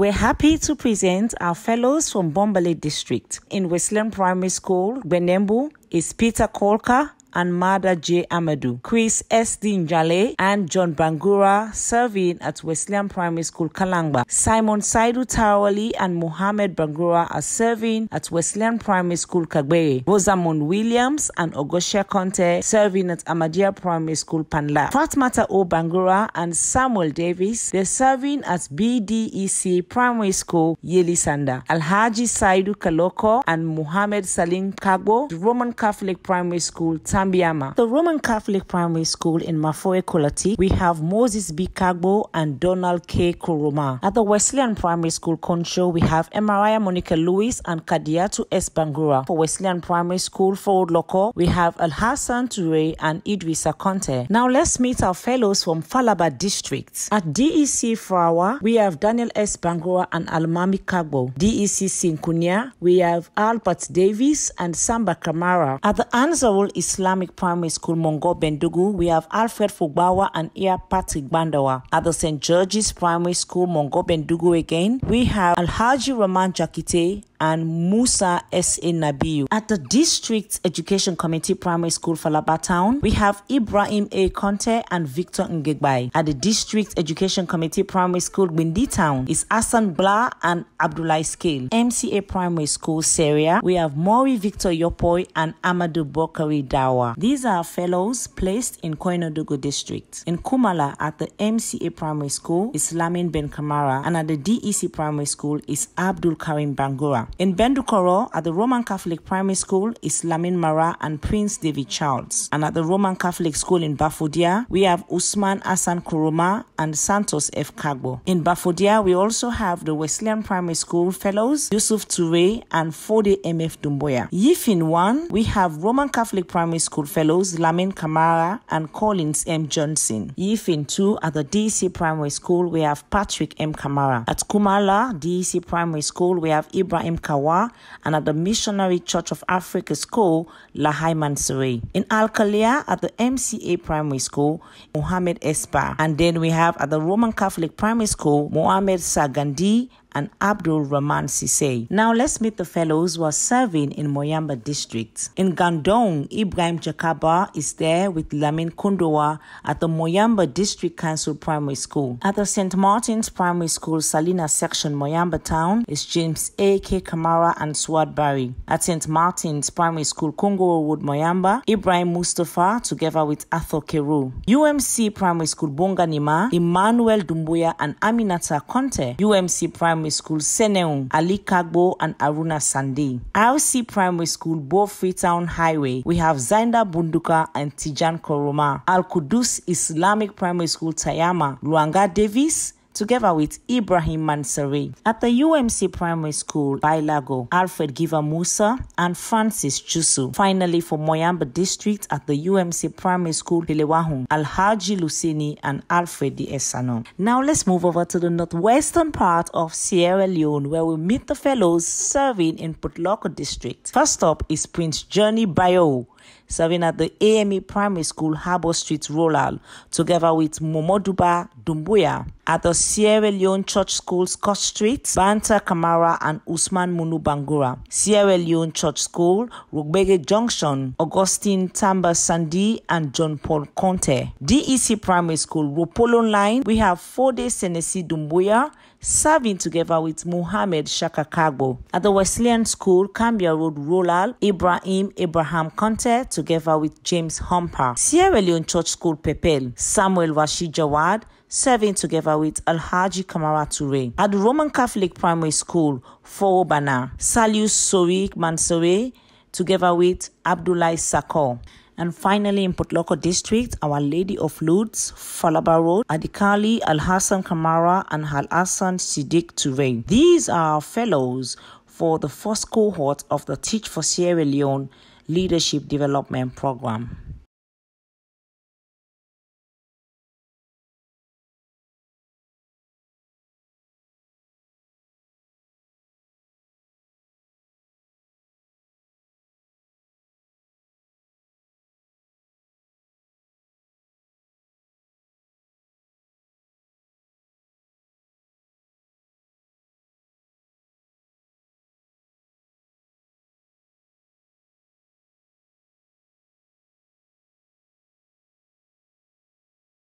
We're happy to present our fellows from Bombale District. In Westland Primary School, Benembu is Peter Kolka, and Mada J. Amadou, Chris S. D. Dinjale, and John Bangura serving at Wesleyan Primary School Kalangba. Simon Saidu Tarawali and Mohammed Bangura are serving at Wesleyan Primary School Kabwe. Rosamond Williams and Ogosha Conte serving at Amadia Primary School Panla. Fatmata O. Bangura and Samuel Davis, they're serving at BDEC Primary School Yelisanda. Alhaji Saidu Kaloko and Mohammed Salim Kagbo, Roman Catholic Primary School Tam the Roman Catholic Primary School in Mafoe Kolati, we have Moses B. Kagbo and Donald K. Kuruma. At the Wesleyan Primary School Concho, we have Emaria Monica Lewis and Kadiatu S. Bangura. For Wesleyan Primary School Ford Loco, we have Al Hassan Toure and Idrisa Conte. Now let's meet our fellows from Falaba District. At DEC Frawa, we have Daniel S. Bangura and Almami Kagbo. DEC Sinkunia, we have Albert Davis and Samba Kamara. At the Ansarul Islam Islamic Primary School Mongo Bendugu, we have Alfred Fugbawa and Ia Patrick Bandawa. At the St. George's Primary School Mongo Bendugu again, we have Alhaji Rahman Jakite and Musa S.A. Nabiu. At the District Education Committee Primary School Falaba Town, we have Ibrahim A. Conte and Victor Ngegbai. At the District Education Committee Primary School Windy Town is Asan Bla and Abdullah Scale. MCA Primary School Seria, we have Mori Victor Yopoi and Amadou Bokari Dawa. These are fellows placed in Koinodugu District. In Kumala, at the MCA Primary School is Lamin Ben Kamara and at the DEC Primary School is Abdul Karim Bangura. In Bendukoro, at the Roman Catholic Primary School Islamin Mara and Prince David Charles. And at the Roman Catholic School in Bafodia, we have Usman Asan Kuruma and Santos F. Kagbo. In Bafodia, we also have the Wesleyan Primary School Fellows, Yusuf Toure and Fode MF Dumboya. If in 1, we have Roman Catholic Primary School Fellows Lamin Kamara and Collins M. Johnson. If in 2, at the DC Primary School, we have Patrick M. Kamara. At Kumala DC Primary School, we have Ibrahim Kawa, and at the Missionary Church of Africa School, Lahai Mansuri. In Alkalia, at the MCA Primary School, Mohamed Espa. And then we have at the Roman Catholic Primary School, Mohamed Sagandi and Abdul Rahman Sise. Now let's meet the fellows who are serving in Moyamba district. In Gandong, Ibrahim Jakaba is there with Lamin Kundowa at the Moyamba District Council Primary School. At the St. Martin's Primary School Salina section Moyamba Town is James A.K. Kamara and Swad Barry. At St. Martin's Primary School Congo Wood Moyamba, Ibrahim Mustafa together with Arthur Keru. UMC Primary School Bonganima, Emmanuel Dumbuya and Aminata Conte. UMC Primary Primary School, Seneun, Ali Kagbo, and Aruna Sandi. RC Primary School, Bo Freetown Highway, we have Zainda Bunduka and Tijan Koroma. Al Kudus Islamic Primary School, Tayama, Luanga Davis, together with Ibrahim Mansari. At the UMC Primary School, Bailago, Alfred Giver Musa and Francis Chusu. Finally, for Moyamba District at the UMC Primary School, Pilewahun, Alhaji Lucini and Alfred D. Esano. Now let's move over to the northwestern part of Sierra Leone where we meet the fellows serving in Putloko District. First up is Prince Johnny Bio serving at the AME Primary School, Harbour Street, Rural, together with Momoduba Dumbuya at the Sierra Leone Church School, Scott Street, Banta Kamara, and Usman Munu Bangura. Sierra Leone Church School, Rugbege Junction, Augustine Tamba Sandi, and John Paul Conte. DEC Primary School, Ropolon Line, we have four days Senesi Dumbuya, serving together with Shaka Kagbo At the Wesleyan School, Cambia Road Rural, Ibrahim Abraham Conte together with James Humper. Sierra Leone Church School Pepel, Samuel Rashid Jawad, serving together with Alhaji Kamara Toure. At the Roman Catholic Primary School, Forobana, Salius Sorik Mansore, together with Abdullah Sakor. And finally, in Putloko district, Our Lady of Lourdes, Falaba Road, Adikali, Al Hassan Kamara, and Al Hassan Siddiq Touraine. These are fellows for the first cohort of the Teach for Sierra Leone Leadership Development Program.